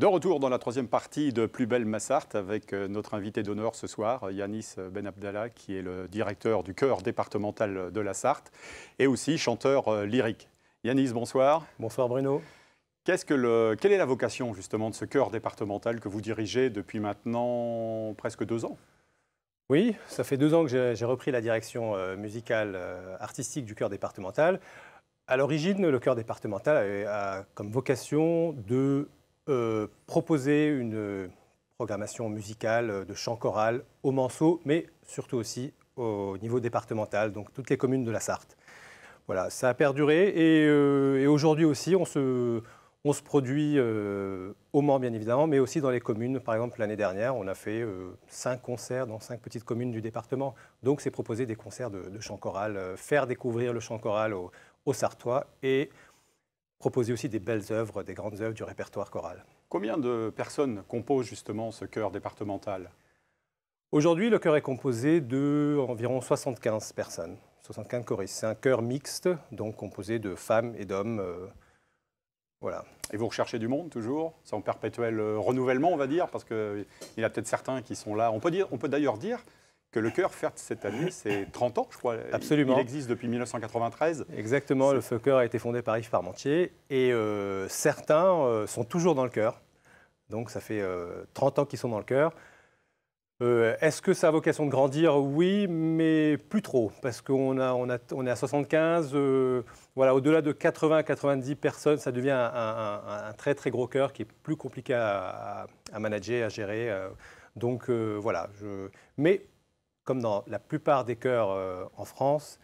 De retour dans la troisième partie de Plus belle Sarthe avec euh, notre invité d'honneur ce soir, Yanis Ben Abdallah, qui est le directeur du chœur départemental de la Sarthe et aussi chanteur euh, lyrique. Yanis, bonsoir. Bonsoir Bruno. Qu'est-ce que le, quelle est la vocation justement de ce chœur départemental que vous dirigez depuis maintenant presque deux ans Oui, ça fait deux ans que j'ai repris la direction euh, musicale artistique du chœur départemental. À l'origine, le chœur départemental a comme vocation de euh, proposer une euh, programmation musicale euh, de chant choral au Manso, mais surtout aussi au niveau départemental, donc toutes les communes de la Sarthe. Voilà, ça a perduré et, aujourd'hui aussi, on se, produit au Mans, bien évidemment, mais aussi dans les communes. Par exemple, l'année dernière, on a fait cinq concerts dans cinq petites communes du département. Donc, c'est proposer des concerts de, chant choral, faire découvrir le chant choral aux, aux Sartois et proposer aussi des belles œuvres, des grandes œuvres du répertoire choral. Combien de personnes composent justement ce chœur départemental Aujourd'hui, le chœur est composé de environ 75 personnes, 75 choristes. C'est un chœur mixte, donc composé de femmes et d'hommes. Euh, voilà. Et vous recherchez du monde toujours C'est en perpétuel euh, renouvellement, on va dire, parce qu'il y a peut-être certains qui sont là. On peut, on peut d'ailleurs dire que le cœur fête cette année, c'est 30 ans, je crois. Absolument. Il existe depuis 1993. Exactement, le Cœur a été fondé par Yves Parmentier et euh, certains euh, sont toujours dans le cœur. Donc ça fait 30 euh, ans qu'ils sont dans le cœur. Est-ce que ça a vocation de grandir Oui, mais plus trop, parce qu'on a, on on est à 75. voilà, au-delà de 80-90 personnes, ça devient un, très très gros cœur qui est plus compliqué à, manager, à gérer. donc voilà. Mais comme dans la plupart des chœurs euh, en France,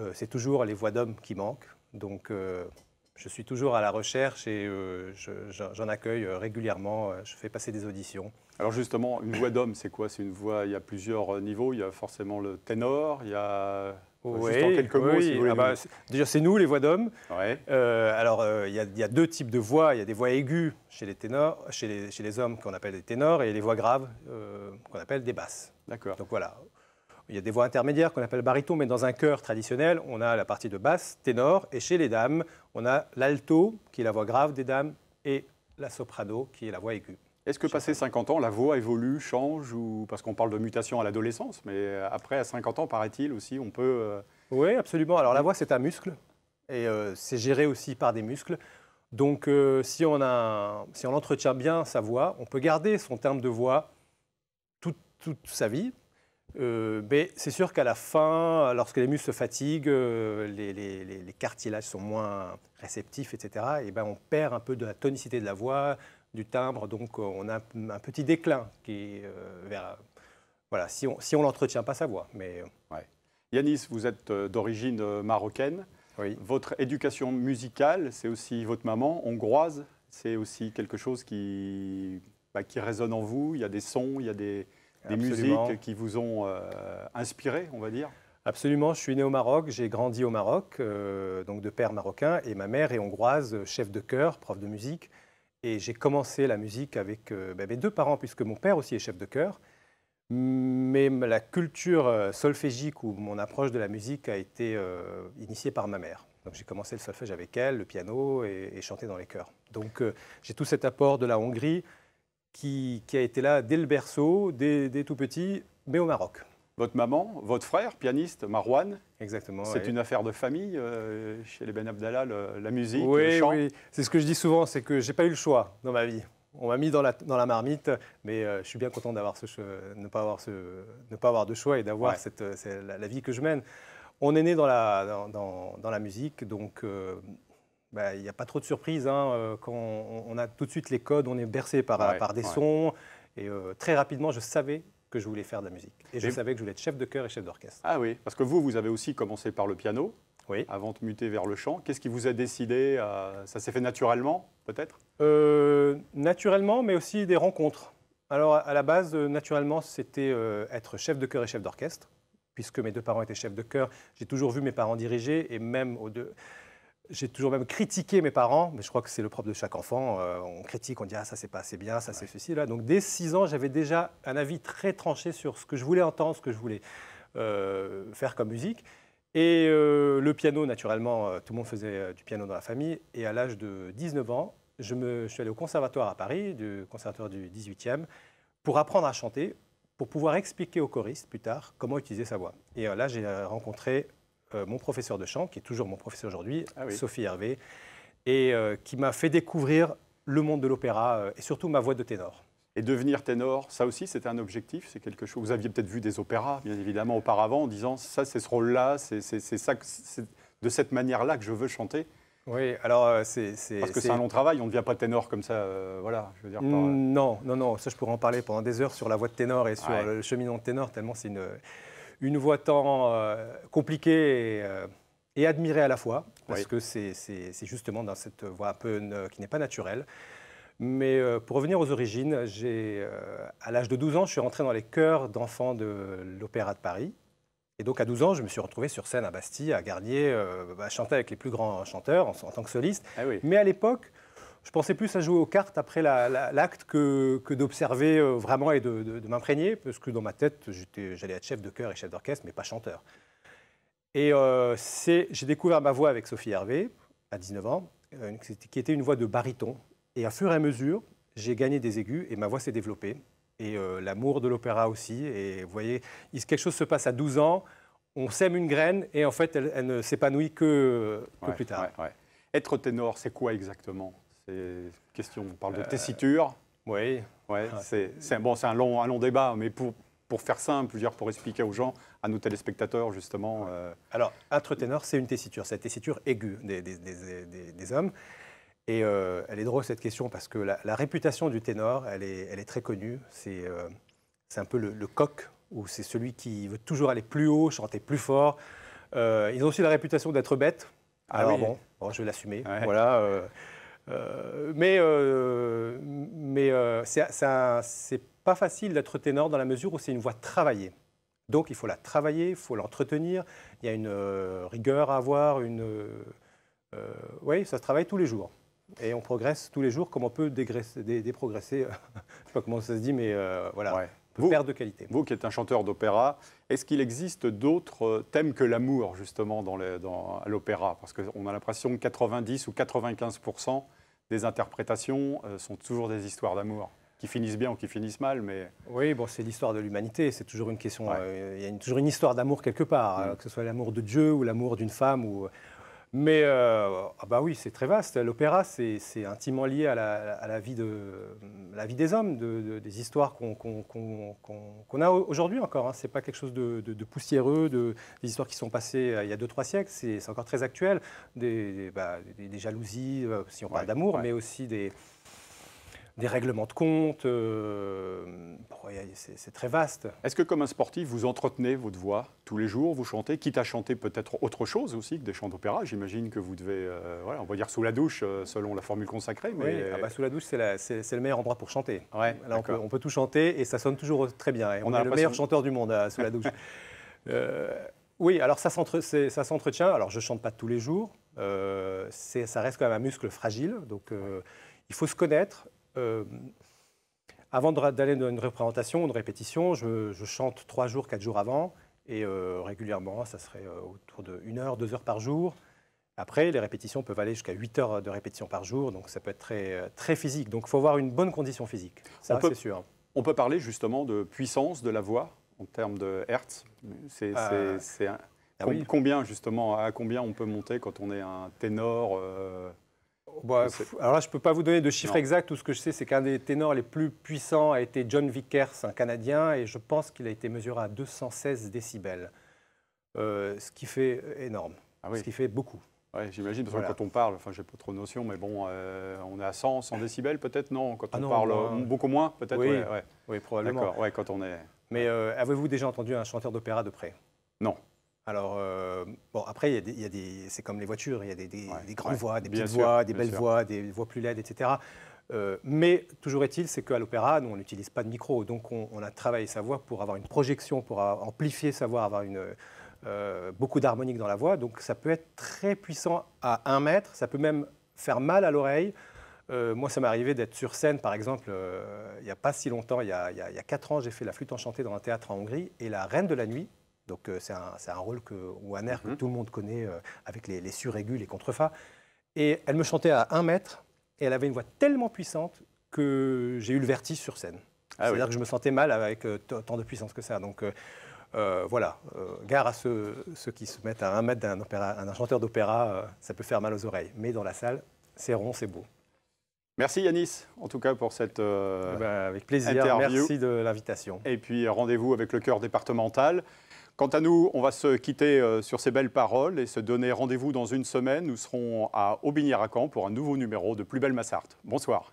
euh, c'est toujours les voix d'hommes qui manquent. Donc, euh, je suis toujours à la recherche et j'en accueille régulièrement. Je fais passer des auditions. Alors justement, une voix d'homme, c'est quoi C'est une voix. Il y a plusieurs niveaux. Il y a forcément le ténor. Il y a Juste quelques mots, si vous ah bah, Déjà, c'est nous, les voix d'hommes. alors, il y, a deux types de voix. Il y a des voix aiguës chez les, ténors, chez chez les hommes qu'on appelle des ténors et les voix graves qu'on appelle des basses. D'accord. Donc voilà, il y a des voix intermédiaires qu'on appelle baryton, mais dans un chœur traditionnel, on a la partie de basse, ténor, et chez les dames, on a l'alto, qui est la voix grave des dames, et la soprano, qui est la voix aiguë. Est-ce que passé 50 ans, la voix évolue, change ou... Parce qu'on parle de mutation à l'adolescence, mais euh, après, à 50 ans, paraît-il aussi, on peut... Euh, oui, absolument. Alors la voix, c'est un muscle, et euh, c'est géré aussi par des muscles. Donc si, on si on entretient bien sa voix, on peut garder son terme de voix toute sa vie, euh, C'est sûr qu'à la fin, lorsque les muscles se fatiguent, euh, les, cartilages sont moins réceptifs, etc. Et ben, on perd un peu de la tonicité de la voix, du timbre, donc euh, on a un petit déclin qui euh, voilà, si on si n'entretient pas sa voix. Mais... Yanis, vous êtes d'origine marocaine. Votre éducation musicale, c'est aussi votre maman hongroise. C'est aussi quelque chose qui, bah, qui résonne en vous. Il y a des sons, il y a des, des musiques qui vous ont euh, inspiré, on va dire Absolument, je suis né au Maroc, j'ai grandi au Maroc, euh, donc de père marocain, et ma mère est hongroise, chef de chœur, prof de musique. Et j'ai commencé la musique avec euh, ben, mes deux parents, puisque mon père aussi est chef de chœur. Mais la culture solfégique ou mon approche de la musique a été initiée par ma mère. Donc j'ai commencé le solfège avec elle, le piano et, et chanter dans les chœurs. Donc j'ai tout cet apport de la Hongrie, qui, a été là dès le berceau, dès, tout petit, mais au Maroc. Votre maman, votre frère, pianiste, Marouane. Exactement. C'est une affaire de famille euh, chez les Ben Abdallah, la musique, le chant. Oui, c'est ce que je dis souvent, c'est que j'ai pas eu le choix dans ma vie. On m'a mis dans la, dans la marmite, mais euh, je suis bien content d'avoir ce, ne pas avoir ce, ne pas avoir de choix et d'avoir cette, euh, la, vie que je mène. On est né dans la, dans, dans, la musique, donc bah, il n'y a pas trop de surprises. Hein, euh, quand on, a tout de suite les codes, on est bercé par, par des sons. Et euh, très rapidement, je savais que je voulais faire de la musique. Et, je savais que je voulais être chef de chœur et chef d'orchestre. Ah oui, parce que vous, vous avez aussi commencé par le piano, oui. avant de muter vers le chant. Qu'est-ce qui vous a décidé Ça s'est fait naturellement, peut-être euh, Naturellement, mais aussi des rencontres. Alors, à la base, naturellement, c'était être chef de chœur et chef d'orchestre, puisque mes deux parents étaient chefs de chœur. J'ai toujours vu mes parents diriger, et même aux deux j'ai toujours même critiqué mes parents, mais je crois que c'est le propre de chaque enfant. Euh, on critique, on dit ah ça c'est pas assez bien, ça c'est ceci là. Donc dès 6 ans, j'avais déjà un avis très tranché sur ce que je voulais entendre, ce que je voulais euh, faire comme musique. Et euh, le piano, naturellement, tout le monde faisait du piano dans la famille. Et à l'âge de 19 ans, je, me, suis allé au conservatoire à Paris, du conservatoire du 18e, pour apprendre à chanter, pour pouvoir expliquer aux choristes plus tard comment utiliser sa voix. Et là, j'ai rencontré euh, mon professeur de chant, qui est toujours mon professeur aujourd'hui, ah Sophie Hervé, et euh, qui m'a fait découvrir le monde de l'opéra euh, et surtout ma voix de ténor. Et devenir ténor, ça aussi, c'était un objectif C'est quelque chose. Vous aviez peut-être vu des opéras, bien évidemment, auparavant, en disant ça, c'est ce rôle-là, c'est ça, de cette manière-là que je veux chanter. Oui, alors c'est. Parce que c'est un long travail, on ne devient pas ténor comme ça, voilà, je dire. Non, non, non, ça je pourrais en parler pendant des heures sur la voix de ténor et sur le cheminement de ténor, tellement c'est une une voix tant euh, compliquée euh, et, admirée à la fois, parce que c'est justement dans cette voix un peu qui n'est pas naturelle. Mais euh, pour revenir aux origines, j'ai, à l'âge de 12 ans, je suis rentré dans les chœurs d'enfants de l'Opéra de Paris. Et donc à 12 ans, je me suis retrouvé sur scène à Bastille, à Gardier, à chanter avec les plus grands chanteurs en, tant que soliste. Ah Mais à l'époque, je pensais plus à jouer aux cartes après l'acte que, d'observer euh, vraiment et de, m'imprégner, parce que dans ma tête, j'allais être chef de chœur et chef d'orchestre, mais pas chanteur. Et euh, j'ai découvert ma voix avec Sophie Hervé, à 19 ans, euh, qui était une voix de baryton. Et à fur et à mesure, j'ai gagné des aigus et ma voix s'est développée. Et l'amour de l'opéra aussi. Et vous voyez, quelque chose se passe à 12 ans, on sème une graine et en fait, elle, ne s'épanouit que, plus tard. Être ténor, c'est quoi exactement question, on parle de euh, tessiture. Oui. Ouais, C'est bon, un, long, un long débat, mais pour, pour faire simple, dire pour expliquer aux gens, à nos téléspectateurs justement. Euh, Alors, être ténor c'est une tessiture, c'est la tessiture aiguë des, hommes. Et euh, elle est drôle cette question parce que la, réputation du ténor, elle est, elle est très connue. C'est un peu le, coq, ou c'est celui qui veut toujours aller plus haut, chanter plus fort. ils ont aussi la réputation d'être bêtes. Ah Alors bon, je vais l'assumer. Voilà. Euh, mais euh, mais euh, c'est pas facile d'être ténor dans la mesure où c'est une voix travaillée. Donc il faut la travailler, il faut l'entretenir. Il y a une rigueur à avoir, une. oui, ça se travaille tous les jours. Et on progresse tous les jours comme on peut déprogresser. Je sais pas comment ça se dit, mais voilà. Ouais. Vous, de qualité. Vous qui êtes un chanteur d'opéra, est-ce qu'il existe d'autres thèmes que l'amour justement dans l'opéra Parce qu'on a l'impression que 90 ou 95 des interprétations euh, sont toujours des histoires d'amour qui finissent bien ou qui finissent mal, mais... Oui, bon, c'est l'histoire de l'humanité, c'est toujours une question... Euh, il y a toujours une histoire d'amour quelque part, mm. euh, que ce soit l'amour de Dieu ou l'amour d'une femme ou, mais euh, ah bah oui, c'est très vaste. L'opéra, c'est intimement lié à la, vie, de, la vie des hommes, de, des histoires qu'on a aujourd'hui encore. Hein. Ce n'est pas quelque chose de, de poussiéreux, des histoires qui sont passées euh, il y a deux trois siècles. C'est encore très actuel. Des, bah, jalousies, euh, si on parle d'amour, mais aussi des, des règlements de compte, c'est très vaste. Est-ce que comme un sportif, vous entretenez votre voix tous les jours, vous chantez, quitte à chanter peut-être autre chose aussi que des chants d'opéra J'imagine que vous devez, euh, on va dire sous la douche, euh, selon la formule consacrée. Mais... Oui, ah bah, sous la douche, c'est le meilleur endroit pour chanter. on peut, tout chanter et ça sonne toujours très bien. on, a est le meilleur chanteur du monde euh, sous la douche. Oui, alors ça s'entretient. Alors je ne chante pas tous les jours. ça reste quand même un muscle fragile. Donc il faut se connaître avant d'aller dans une représentation, une répétition, je, chante trois jours, quatre jours avant. Et euh, régulièrement, ça serait euh, autour de heure, deux heures par jour. Après, les répétitions peuvent aller jusqu'à 8 heures de répétition par jour, donc ça peut être très, très physique. Donc il faut avoir une bonne condition physique, ça c'est sûr. On peut parler justement de puissance de la voix en termes de hertz. C'est euh, ah combien justement, à combien on peut monter quand on est un ténor bah, alors là, je ne peux pas vous donner de chiffres exacts. Tout ce que je sais, c'est qu'un des ténors les plus puissants a été John Vickers, un Canadien, et je pense qu'il a été mesuré à 216 décibels, euh, ce qui fait énorme, ah ce qui fait beaucoup. Oui, j'imagine, parce que quand on parle, enfin, j'ai pas trop de notion, mais bon, euh, on est à 100, 100 ah. décibels peut-être, non Quand ah on parle euh, beaucoup moins, peut-être oui, probablement. quand on est... Mais avez-vous déjà entendu un chanteur d'opéra de près Non. Alors, euh, bon, après, il y c'est comme les voitures, il y a des, grandes voix, des petites voix, des belles voix, des voix plus laides, etc. Euh, mais toujours est-il, c'est qu'à l'opéra, on n'utilise pas de micro. Donc, on, a travaillé sa voix pour avoir une projection, pour amplifier sa voix, avoir une, euh, beaucoup d'harmonique dans la voix. Donc, ça peut être très puissant à un mètre. Ça peut même faire mal à l'oreille. moi, ça m'est arrivé d'être sur scène, par exemple, il n'y a pas si longtemps, il y a, il il quatre ans, j'ai fait la flûte enchantée dans un théâtre en Hongrie, et la reine de la nuit, donc euh, c'est un, rôle ou un air que mhm. tout le monde connaît euh, avec les, les suraigus, les contrefats. Et elle me chantait à un mètre et elle avait une voix tellement puissante que j'ai eu le vertige sur scène. Ah C'est-à-dire que je me sentais mal avec euh, tant de puissance que ça. Donc voilà, gare à ceux, qui se mettent à un mètre d'un chanteur d'opéra, ça peut faire mal aux oreilles. Mais dans la salle, c'est rond, c'est beau. Merci Yanis, en tout cas pour cette interview. Eh ben, – Avec plaisir, merci de l'invitation. Et puis rendez-vous avec le chœur départemental. Quant à nous, on va se quitter euh, sur ces belles paroles et se donner rendez-vous dans une semaine. Nous serons à Aubigny-Racan pour un nouveau numéro de Plus belle Massarte. Bonsoir.